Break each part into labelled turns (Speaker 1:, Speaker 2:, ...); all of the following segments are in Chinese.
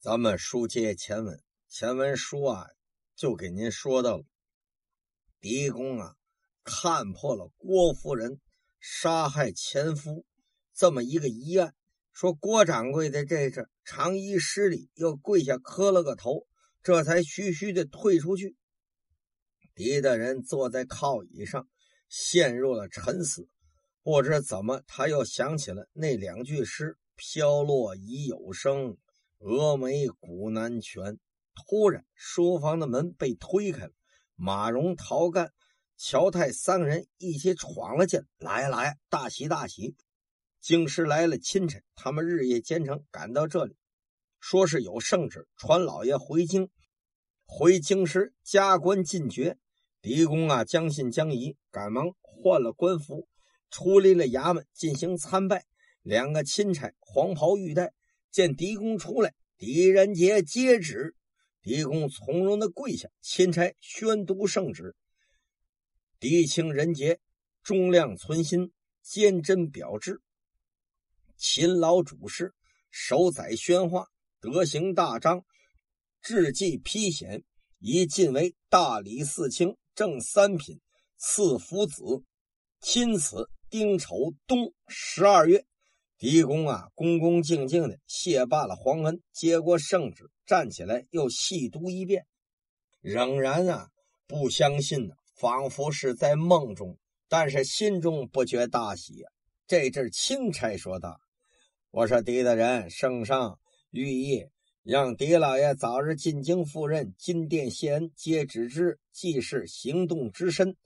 Speaker 1: 咱们书接前文，前文书啊，就给您说到了。狄公啊，看破了郭夫人杀害前夫这么一个疑案，说郭掌柜的这是长衣失礼，又跪下磕了个头，这才徐徐的退出去。狄大人坐在靠椅上，陷入了沉思，不知怎么，他又想起了那两句诗：“飘落已有声。”峨眉古南泉，突然，书房的门被推开了。马荣、陶干、乔泰三个人一起闯了进来。来来，大喜大喜！京师来了钦差，他们日夜兼程赶到这里，说是有圣旨传老爷回京，回京师加官进爵。狄公啊，将信将疑，赶忙换了官服，出离了衙门进行参拜。两个钦差，黄袍玉带。见狄公出来，狄仁杰接旨。狄公从容的跪下，钦差宣读圣旨：“狄清仁杰，忠亮存心，坚贞表志，勤劳主事，守载宣化，德行大彰，治绩披显，以晋为大理寺卿，正三品，赐夫子，钦此。”丁丑冬十二月。狄公啊，恭恭敬敬的谢罢了皇恩，接过圣旨，站起来又细读一遍，仍然啊不相信呢，仿佛是在梦中，但是心中不觉大喜。这阵钦差说道：“我说狄大人，圣上寓意让狄老爷早日进京赴任，金殿谢恩，接旨之既是行动之身。”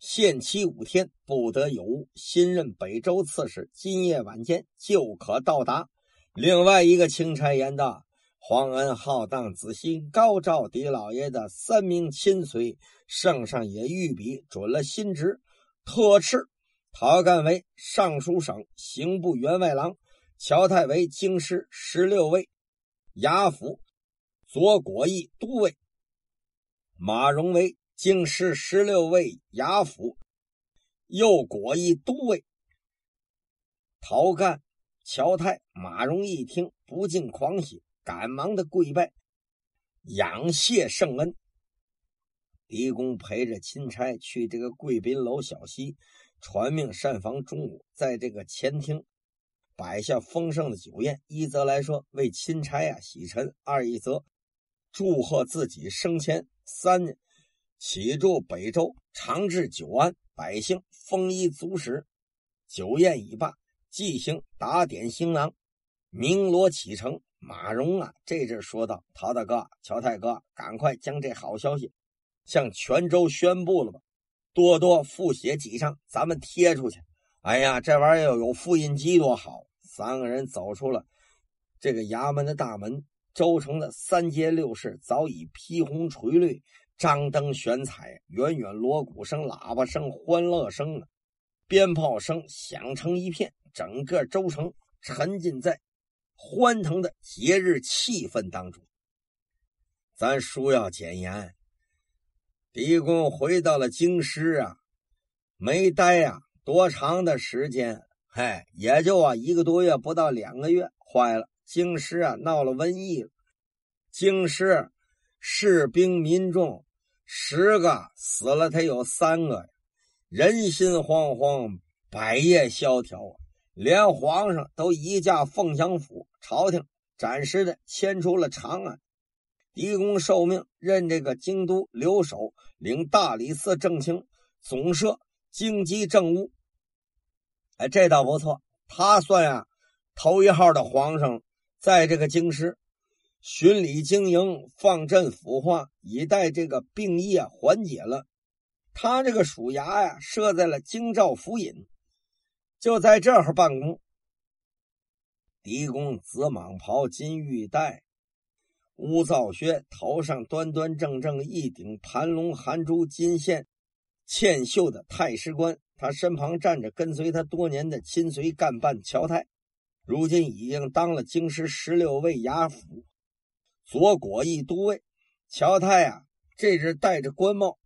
Speaker 1: 限期五天，不得有误。新任北周刺史，今夜晚间就可到达。另外一个钦差言的，皇恩浩荡，子心高照。狄老爷的三名亲随，圣上也御笔准了新职，特斥，陶干为尚书省刑部员外郎，乔太为京师十六位衙府左果毅都尉，马荣为。竟是十六位衙府，又果一都尉。陶干、乔泰、马荣一听，不禁狂喜，赶忙的跪拜，仰谢圣恩。狄公陪着钦差去这个贵宾楼小溪，传命膳房中午在这个前厅摆下丰盛的酒宴。一则来说为钦差啊洗尘，二一则祝贺自己升迁，三年。启祝北周长治久安，百姓丰衣足食。酒宴已罢，即行打点行囊，鸣锣启程。马荣啊，这阵说道：“陶大哥、乔太哥，赶快将这好消息向全州宣布了吧！多多复写几张，咱们贴出去。哎呀，这玩意儿有复印机多好！”三个人走出了这个衙门的大门，州城的三街六市早已披红垂绿。张灯悬彩，远远锣鼓声、喇叭声、欢乐声、鞭炮声响成一片，整个州城沉浸在欢腾的节日气氛当中。咱书要简言，狄公回到了京师啊，没待呀多长的时间，嗨，也就啊一个多月，不到两个月。坏了，京师啊闹了瘟疫，京师士兵、民众。十个死了，他有三个呀，人心惶惶，百业萧条啊，连皇上都移驾凤翔府，朝廷暂时的迁出了长安。狄公受命任这个京都留守，领大理寺正卿，总摄京畿政务。哎，这倒不错，他算啊头一号的皇上，在这个京师。巡礼经营，放镇抚化，以待这个病疫缓解了。他这个署衙呀，设在了京兆府尹，就在这儿办公。狄公紫蟒袍、金玉带、乌皂靴，头上端端正正一顶盘龙含珠金线嵌绣的太师冠。他身旁站着跟随他多年的亲随干办乔泰，如今已经当了京师十六位衙府。左果一都尉，瞧他呀，这是戴着官帽，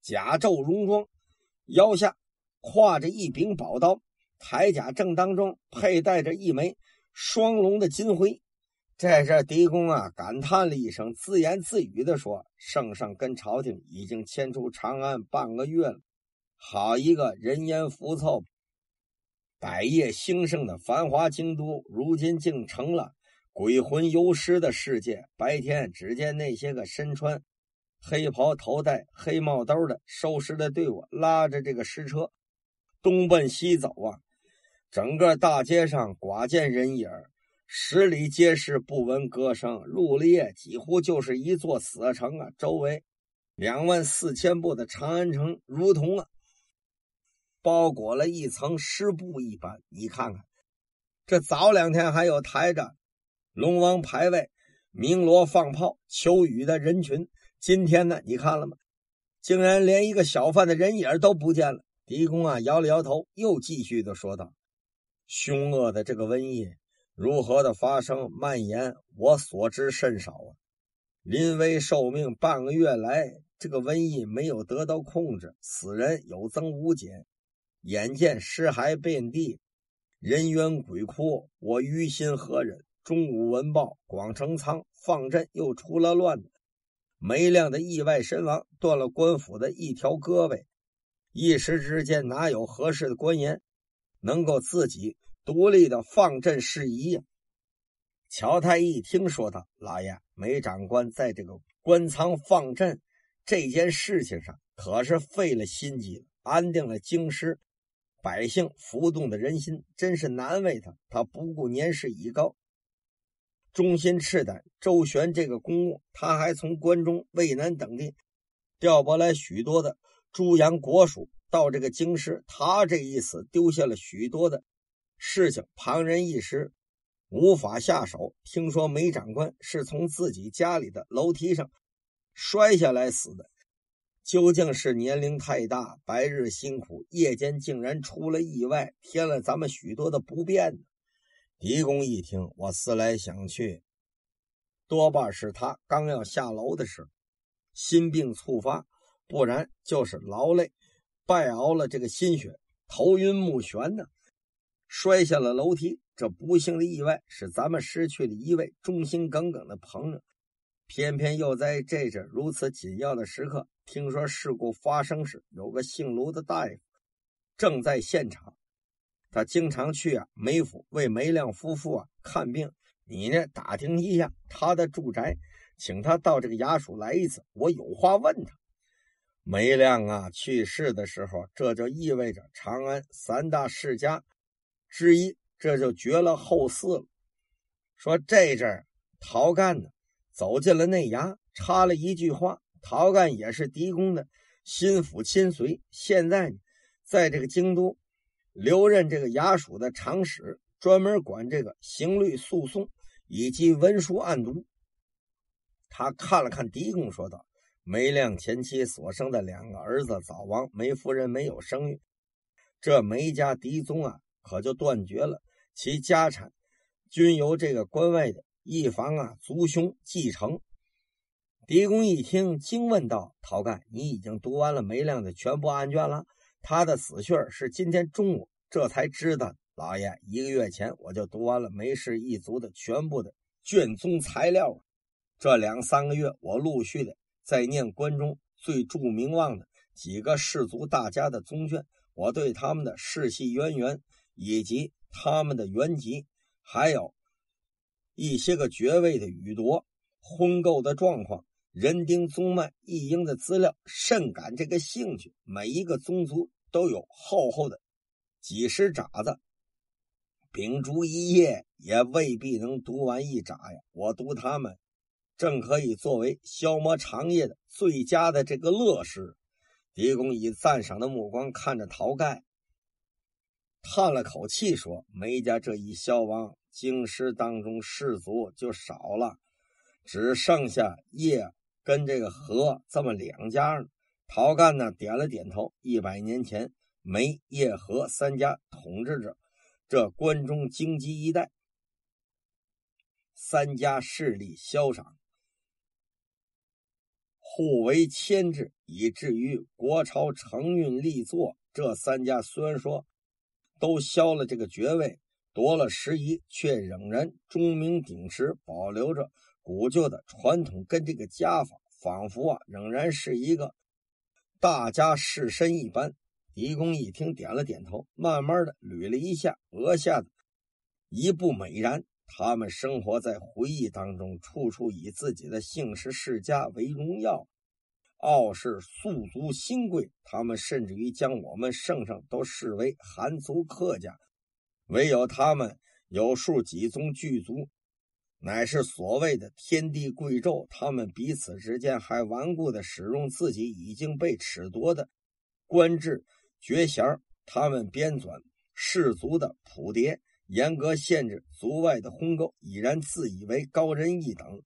Speaker 1: 甲胄戎装，腰下挎着一柄宝刀，铠甲正当中佩戴着一枚双龙的金徽。在这狄公啊，感叹了一声，自言自语的说：“圣上跟朝廷已经迁出长安半个月了，好一个人烟浮躁、百业兴盛的繁华京都，如今竟成了。”鬼魂游尸的世界，白天只见那些个身穿黑袍、头戴黑帽兜的收尸的队伍拉着这个尸车东奔西走啊！整个大街上寡见人影，十里皆是不闻歌声，入了夜几乎就是一座死城啊！周围两万四千步的长安城如同啊包裹了一层尸布一般。你看看，这早两天还有抬着。龙王排位，鸣锣放炮求雨的人群，今天呢？你看了吗？竟然连一个小贩的人影都不见了。狄公啊，摇了摇头，又继续的说道：“凶恶的这个瘟疫如何的发生蔓延，我所知甚少啊。临危受命，半个月来，这个瘟疫没有得到控制，死人有增无减，眼见尸骸遍地，人冤鬼哭，我于心何忍？”中午文报，广成仓放阵又出了乱子，梅亮的意外身亡，断了官府的一条胳膊，一时之间哪有合适的官员能够自己独立的放阵事宜呀？乔太一听说，他老爷梅长官在这个官仓放阵这件事情上可是费了心机，安定了京师百姓浮动的人心，真是难为他。他不顾年事已高。忠心赤胆，周旋这个公务，他还从关中、渭南等地调拨来许多的诸杨国属到这个京师。他这一死，丢下了许多的事情，旁人一时无法下手。听说梅长官是从自己家里的楼梯上摔下来死的，究竟是年龄太大，白日辛苦，夜间竟然出了意外，添了咱们许多的不便呢。狄公一听，我思来想去，多半是他刚要下楼的事，心病突发，不然就是劳累，败熬了这个心血，头晕目眩的，摔下了楼梯。这不幸的意外使咱们失去了一位忠心耿耿的朋友，偏偏又在这阵如此紧要的时刻，听说事故发生时有个姓卢的大夫正在现场。他经常去啊梅府为梅亮夫妇啊看病。你呢打听一下他的住宅，请他到这个衙署来一次，我有话问他。梅亮啊去世的时候，这就意味着长安三大世家之一这就绝了后嗣了。说这阵陶干呢走进了内衙，插了一句话。陶干也是狄公的心腹亲随，现在在这个京都。留任这个衙署的长史，专门管这个刑律诉讼以及文书案牍。他看了看狄公，说道：“梅亮前妻所生的两个儿子早亡，梅夫人没有生育，这梅家狄宗啊，可就断绝了。其家产均由这个关外的一房啊族兄继承。”狄公一听，惊问道：“陶干，你已经读完了梅亮的全部案卷了？”他的死讯是今天中午，这才知道。老爷，一个月前我就读完了梅氏一族的全部的卷宗材料了。这两三个月，我陆续的在念关中最著名望的几个氏族大家的宗卷，我对他们的世系渊源以及他们的原籍，还有一些个爵位的予夺、婚购的状况。人丁宗脉一应的资料，甚感这个兴趣。每一个宗族都有厚厚的几十札子，秉烛一夜也未必能读完一札呀。我读他们，正可以作为消磨长夜的最佳的这个乐事。狄公以赞赏的目光看着陶盖，叹了口气说：“梅家这一消亡，京师当中士族就少了，只剩下叶。”跟这个和这么两家呢，陶干呢点了点头。一百年前，梅叶和三家统治着这关中荆棘一带，三家势力消长，互为牵制，以至于国朝承运立作，这三家虽然说都削了这个爵位，夺了时宜，却仍然钟名鼎食，保留着。古旧的传统跟这个家法，仿佛啊，仍然是一个大家世身一般。狄公一听，点了点头，慢慢的捋了一下额下的一部美髯。他们生活在回忆当中，处处以自己的姓氏世家为荣耀，傲视素族新贵。他们甚至于将我们圣上都视为寒族客家，唯有他们有数几宗巨族。乃是所谓的天地贵胄，他们彼此之间还顽固的使用自己已经被褫夺的官制爵衔，他们编纂氏族的谱牒，严格限制族外的鸿沟，已然自以为高人一等，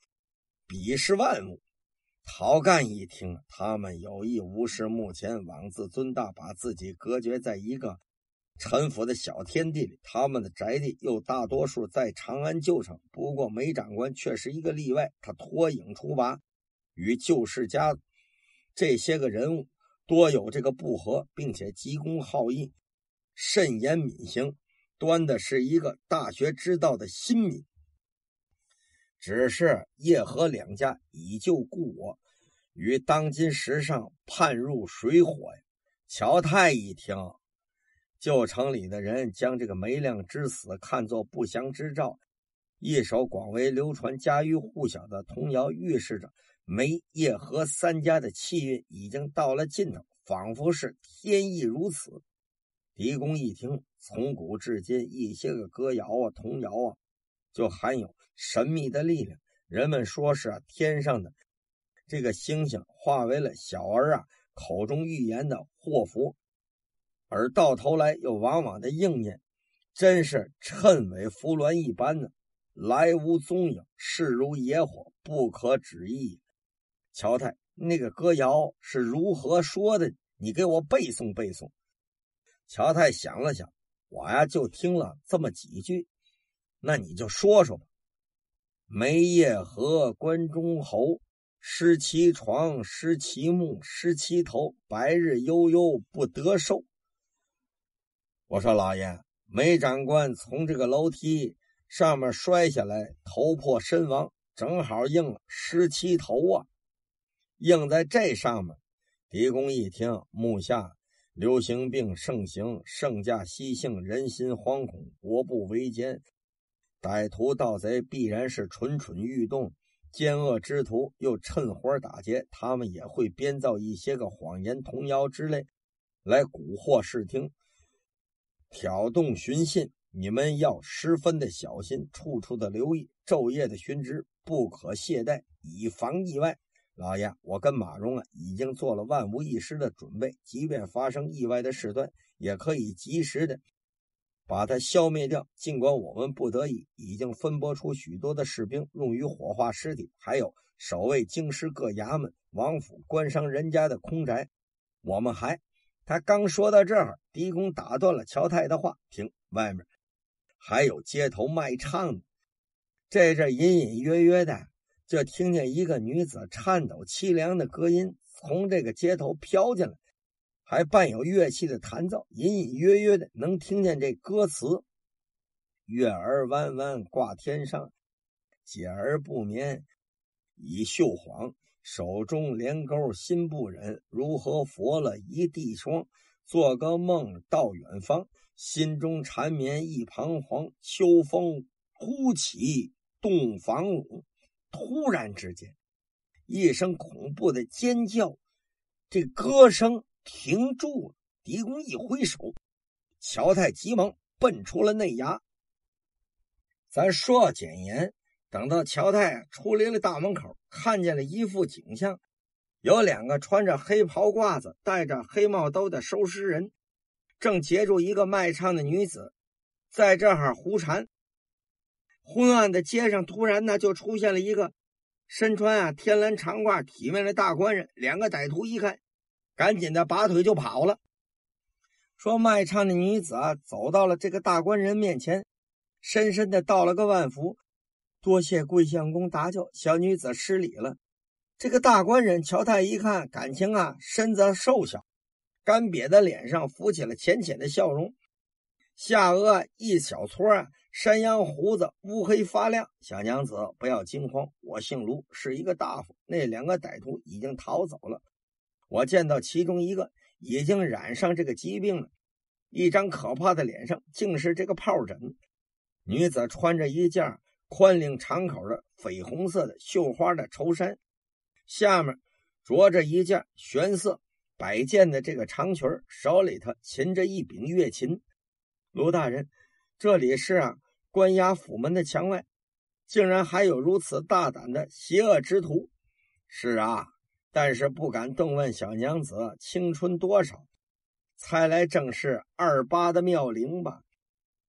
Speaker 1: 鄙视万物。陶干一听，他们有意无视目前妄自尊大，把自己隔绝在一个。陈府的小天地里，他们的宅地又大多数在长安旧城。不过梅长官却是一个例外，他脱颖出拔，与旧世家这些个人物多有这个不和，并且急公好义，慎言敏行，端的是一个大学之道的新民。只是叶和两家以旧故我，与当今时尚判若水火呀。乔太一听。旧城里的人将这个梅亮之死看作不祥之兆，一首广为流传、家喻户晓的童谣预示着梅叶和三家的气运已经到了尽头，仿佛是天意如此。狄公一听，从古至今，一些个歌谣啊、童谣啊，就含有神秘的力量。人们说是啊，天上的这个星星化为了小儿啊口中预言的祸福。而到头来又往往的应验，真是趁尾扶鸾一般呢，来无踪影，势如野火，不可止意。乔太，那个歌谣是如何说的？你给我背诵背诵。乔太想了想，我呀就听了这么几句，那你就说说吧。梅叶和关中侯，失其床，失其目，失其头，白日悠悠不得寿。我说：“老爷，梅长官从这个楼梯上面摔下来，头破身亡，正好应了十七头啊，应在这上面。”狄公一听，目下流行病盛行，盛驾西兴，人心惶恐，国不为艰，歹徒盗贼必然是蠢蠢欲动，奸恶之徒又趁火打劫，他们也会编造一些个谎言、童谣之类，来蛊惑视听。挑动寻衅，你们要十分的小心，处处的留意，昼夜的寻职，不可懈怠，以防意外。老爷，我跟马荣啊，已经做了万无一失的准备，即便发生意外的事端，也可以及时的把它消灭掉。尽管我们不得已已经分拨出许多的士兵用于火化尸体，还有守卫京师各衙门、王府、官商人家的空宅，我们还。他刚说到这儿，狄公打断了乔太的话：“停，外面还有街头卖唱呢。这阵隐隐约约的，就听见一个女子颤抖凄凉的歌音从这个街头飘进来，还伴有乐器的弹奏。隐隐约约的，能听见这歌词：月儿弯弯挂天上，姐儿不眠已绣幌。”手中连钩，心不忍，如何佛了一地霜？做个梦到远方，心中缠绵一彷徨。秋风忽起，洞房冷。突然之间，一声恐怖的尖叫，这歌声停住了。狄公一挥手，乔太急忙奔出了内衙。咱说要简言。等到乔太出离了大门口，看见了一副景象：有两个穿着黑袍褂子、戴着黑帽兜的收尸人，正截住一个卖唱的女子，在这儿胡缠。昏暗的街上，突然呢就出现了一个身穿啊天蓝长褂、体面的大官人。两个歹徒一看，赶紧的拔腿就跑了。说卖唱的女子啊，走到了这个大官人面前，深深的道了个万福。多谢贵相公搭救，小女子失礼了。这个大官人乔太一看，感情啊，身子瘦小，干瘪的脸上浮起了浅浅的笑容，下颚一小撮啊山羊胡子乌黑发亮。小娘子不要惊慌，我姓卢，是一个大夫。那两个歹徒已经逃走了，我见到其中一个已经染上这个疾病了，一张可怕的脸上竟是这个疱疹。女子穿着一件。宽领长口的绯红色的绣花的绸衫，下面着着一件玄色摆件的这个长裙，手里头擒着一柄月琴。卢大人，这里是啊，关押府门的墙外，竟然还有如此大胆的邪恶之徒。是啊，但是不敢动问小娘子青春多少，猜来正是二八的妙龄吧？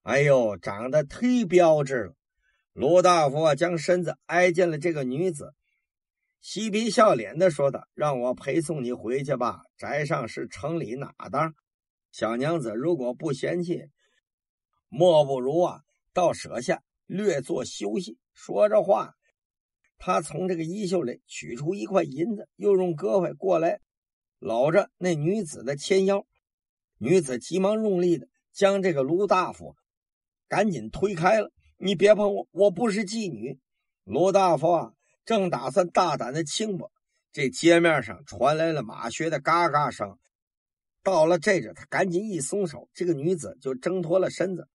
Speaker 1: 哎呦，长得忒标致了。卢大夫将身子挨近了这个女子，嬉皮笑脸的说道：“让我陪送你回去吧，宅上是城里哪当？小娘子如果不嫌弃，莫不如啊，到舍下略作休息。”说着话，他从这个衣袖里取出一块银子，又用胳膊过来搂着那女子的纤腰。女子急忙用力的将这个卢大夫赶紧推开了。你别碰我，我不是妓女。罗大夫啊，正打算大胆的轻薄，这街面上传来了马靴的嘎嘎声。到了这阵，他赶紧一松手，这个女子就挣脱了身子。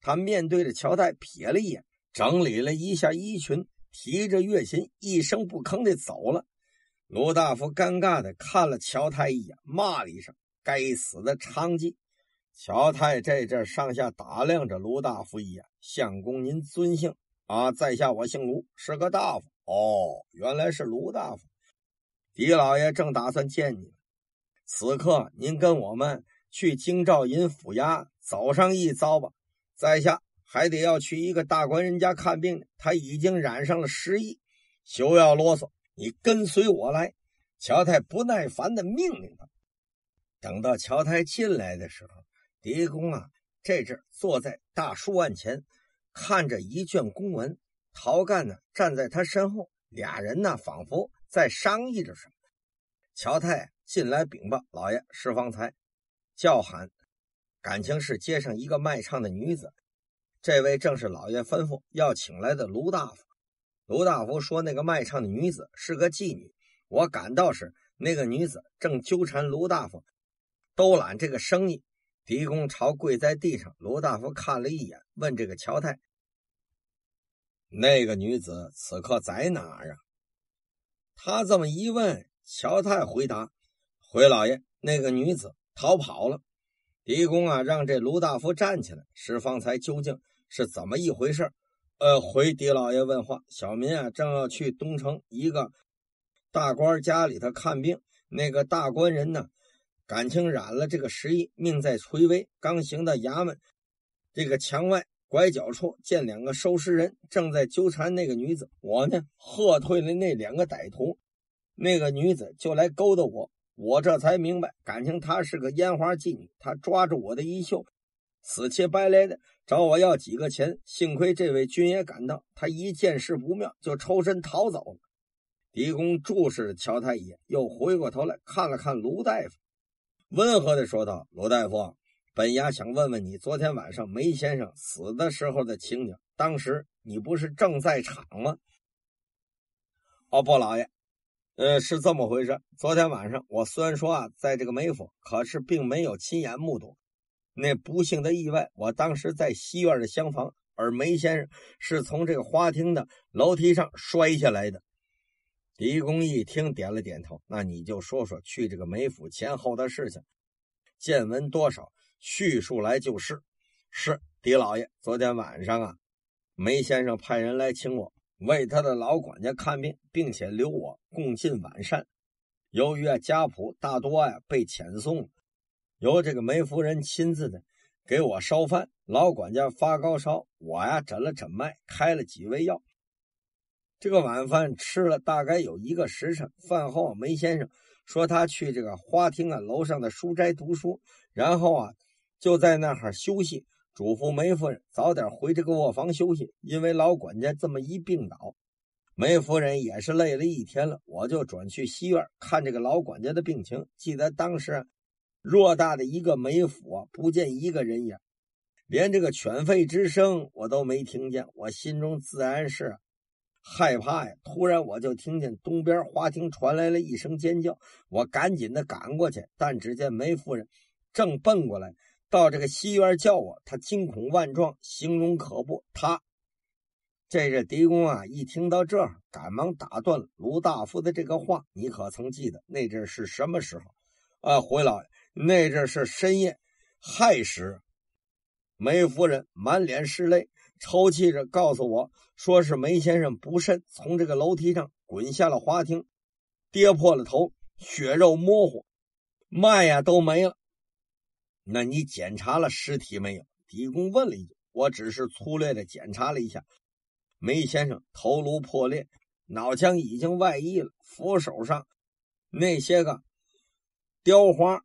Speaker 1: 他面对着乔太瞥了一眼，整理了一下衣裙，提着月琴，一声不吭的走了。罗大夫尴尬的看了乔太一眼，骂了一声：“该死的娼妓！”乔太这阵上下打量着卢大夫一眼：“相公，您尊姓啊？在下我姓卢，是个大夫。哦，原来是卢大夫。狄老爷正打算见你，此刻您跟我们去京兆尹府衙走上一遭吧。在下还得要去一个大官人家看病呢，他已经染上了失忆。休要啰嗦，你跟随我来。”乔太不耐烦地命令他。等到乔太进来的时候。狄公啊，这阵坐在大书案前，看着一卷公文。陶干呢，站在他身后，俩人呢，仿佛在商议着什么。乔太进来禀报，老爷是方才叫喊，感情是街上一个卖唱的女子。这位正是老爷吩咐要请来的卢大夫。卢大夫说，那个卖唱的女子是个妓女。我赶到时，那个女子正纠缠卢大夫，兜揽这个生意。狄公朝跪在地上，卢大夫看了一眼，问这个乔太：“那个女子此刻在哪啊？”他这么一问，乔太回答：“回老爷，那个女子逃跑了。”狄公啊，让这卢大夫站起来，说：“方才究竟是怎么一回事？”“呃，回狄老爷问话，小民啊，正要去东城一个大官家里头看病，那个大官人呢？”感情染了这个时疫，命在垂危。刚行到衙门这个墙外拐角处，见两个收尸人正在纠缠那个女子。我呢，喝退了那两个歹徒，那个女子就来勾搭我。我这才明白，感情她是个烟花妓女。她抓住我的衣袖，死乞白赖的找我要几个钱。幸亏这位军爷赶到，他一见势不妙，就抽身逃走了。狄公注视着乔太爷，又回过头来看了看卢大夫。温和地说道：“罗大夫，本衙想问问你，昨天晚上梅先生死的时候的情景，当时你不是正在场吗？”“哦，不，老爷，呃，是这么回事。昨天晚上我虽然说啊，在这个梅府，可是并没有亲眼目睹那不幸的意外。我当时在西院的厢房，而梅先生是从这个花厅的楼梯上摔下来的。”狄公一听，点了点头。那你就说说去这个梅府前后的事情，见闻多少，叙述来就是。是狄老爷，昨天晚上啊，梅先生派人来请我为他的老管家看病，并且留我共进晚膳。由于啊家仆大多呀被遣送，由这个梅夫人亲自的给我烧饭。老管家发高烧，我呀诊了诊脉，开了几味药。这个晚饭吃了大概有一个时辰。饭后，梅先生说他去这个花厅啊楼上的书斋读书，然后啊就在那儿休息，嘱咐梅夫人早点回这个卧房休息。因为老管家这么一病倒，梅夫人也是累了一天了，我就转去西院看这个老管家的病情。记得当时偌大的一个梅府啊，不见一个人影，连这个犬吠之声我都没听见。我心中自然是害怕呀！突然，我就听见东边花厅传来了一声尖叫，我赶紧的赶过去，但只见梅夫人正奔过来到这个西院叫我，她惊恐万状，形容可怖。他，这这狄公啊！一听到这儿，赶忙打断卢大夫的这个话：“你可曾记得那阵是什么时候？”啊，回老爷，那阵是深夜亥时。梅夫人满脸是泪。抽泣着告诉我，说是梅先生不慎从这个楼梯上滚下了花厅，跌破了头，血肉模糊，脉呀都没了。那你检查了尸体没有？狄公问了一句。我只是粗略的检查了一下，梅先生头颅破裂，脑浆已经外溢了，扶手上那些个雕花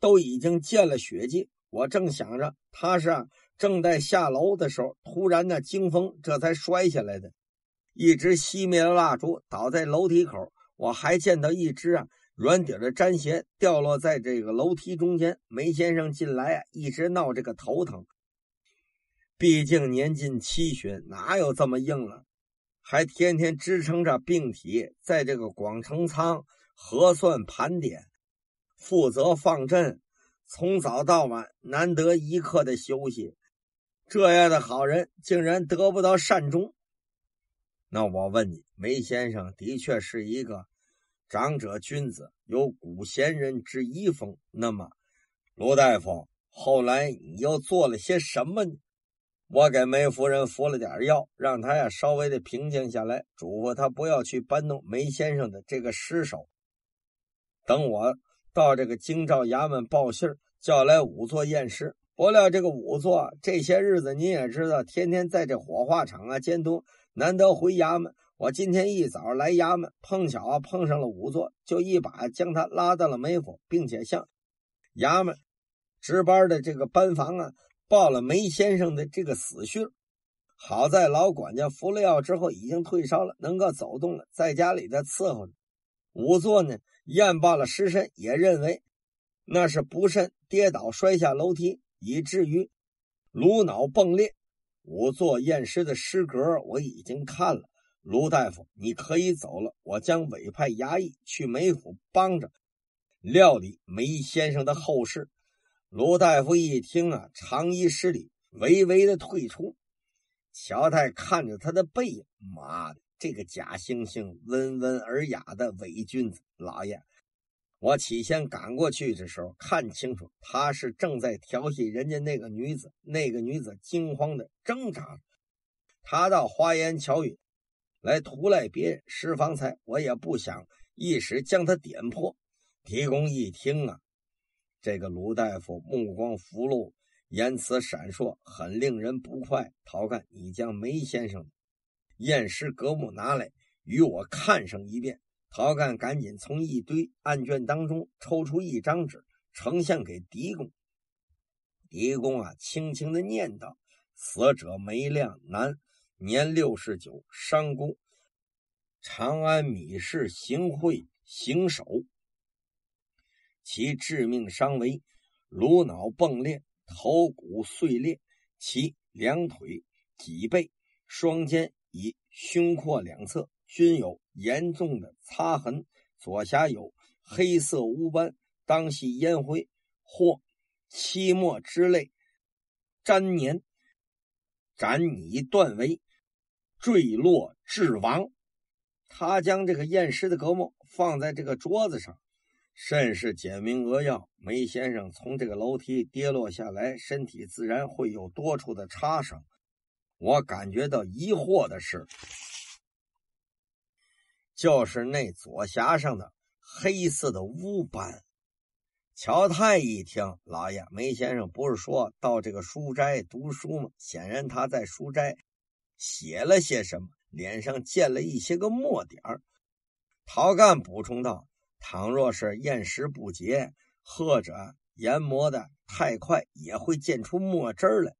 Speaker 1: 都已经溅了血迹。我正想着他是啊。正在下楼的时候，突然那惊风，这才摔下来的，一只熄灭的蜡烛倒在楼梯口。我还见到一只啊软底的毡鞋掉落在这个楼梯中间。梅先生进来啊，一直闹这个头疼。毕竟年近七旬，哪有这么硬了？还天天支撑着病体，在这个广成仓核算盘点，负责放阵，从早到晚，难得一刻的休息。这样的好人竟然得不到善终，那我问你，梅先生的确是一个长者君子，有古贤人之遗风。那么，罗大夫，后来你又做了些什么呢？我给梅夫人服了点药，让她呀稍微的平静下来，嘱咐她不要去搬弄梅先生的这个尸首。等我到这个京兆衙门报信儿，叫来仵作验尸。不料这个仵作，这些日子您也知道，天天在这火化场啊监督，难得回衙门。我今天一早来衙门，碰巧啊碰上了仵作，就一把将他拉到了梅府，并且向衙门值班的这个班房啊报了梅先生的这个死讯。好在老管家服了药之后已经退烧了，能够走动了，在家里在伺候。仵作呢验报了尸身，也认为那是不慎跌倒摔下楼梯。以至于颅脑迸裂。仵作验尸的尸格我已经看了，卢大夫，你可以走了。我将委派衙役去梅府帮着料理梅先生的后事。卢大夫一听啊，长衣施礼，微微的退出。乔太看着他的背影，妈的，这个假惺惺、温文尔雅的伪君子，老爷。我起先赶过去的时候，看清楚他是正在调戏人家那个女子，那个女子惊慌的挣扎。他倒花言巧语来图赖别人施方才，我也不想一时将他点破。狄公一听啊，这个卢大夫目光浮露，言辞闪烁，很令人不快。陶干，你将梅先生验尸格目拿来，与我看上一遍。陶干赶紧从一堆案卷当中抽出一张纸，呈现给狄公。狄公啊，轻轻的念道：“死者梅亮，男，年六十九，商公，长安米市行贿行首。其致命伤为颅脑迸裂，头骨碎裂，其两腿、脊背、双肩以胸廓两侧。”均有严重的擦痕，左颊有黑色污斑，当系烟灰或漆墨之类粘粘，斩你断为坠落致亡。他将这个验尸的格膜放在这个桌子上，甚是简明扼要。梅先生从这个楼梯跌落下来，身体自然会有多处的擦伤。我感觉到疑惑的是。就是那左颊上的黑色的乌斑。乔太一听，老爷梅先生不是说到这个书斋读书吗？显然他在书斋写了些什么，脸上溅了一些个墨点儿。陶干补充道：“倘若是验尸不洁，或者研磨的太快，也会溅出墨汁儿来。”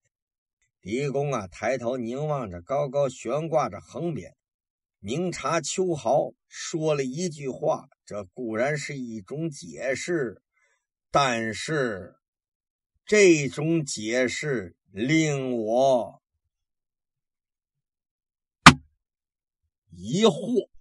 Speaker 1: 狄公啊，抬头凝望着高高悬挂着横匾。明察秋毫，说了一句话。这固然是一种解释，但是这种解释令我疑惑。